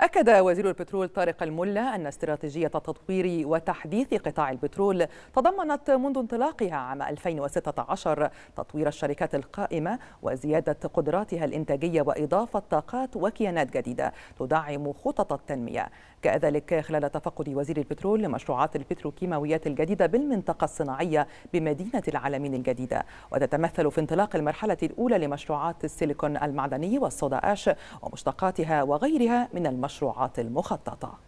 أكد وزير البترول طارق الملا أن استراتيجية تطوير وتحديث قطاع البترول تضمنت منذ انطلاقها عام 2016 تطوير الشركات القائمة وزيادة قدراتها الإنتاجية وإضافة طاقات وكيانات جديدة تدعم خطط التنمية كذلك خلال تفقد وزير البترول لمشروعات البتروكيماويات الجديدة بالمنطقة الصناعية بمدينة العالمين الجديدة وتتمثل في انطلاق المرحلة الأولى لمشروعات السيليكون المعدني والصودا آش ومشتقاتها وغيرها من المشروعات المشروعات المخططه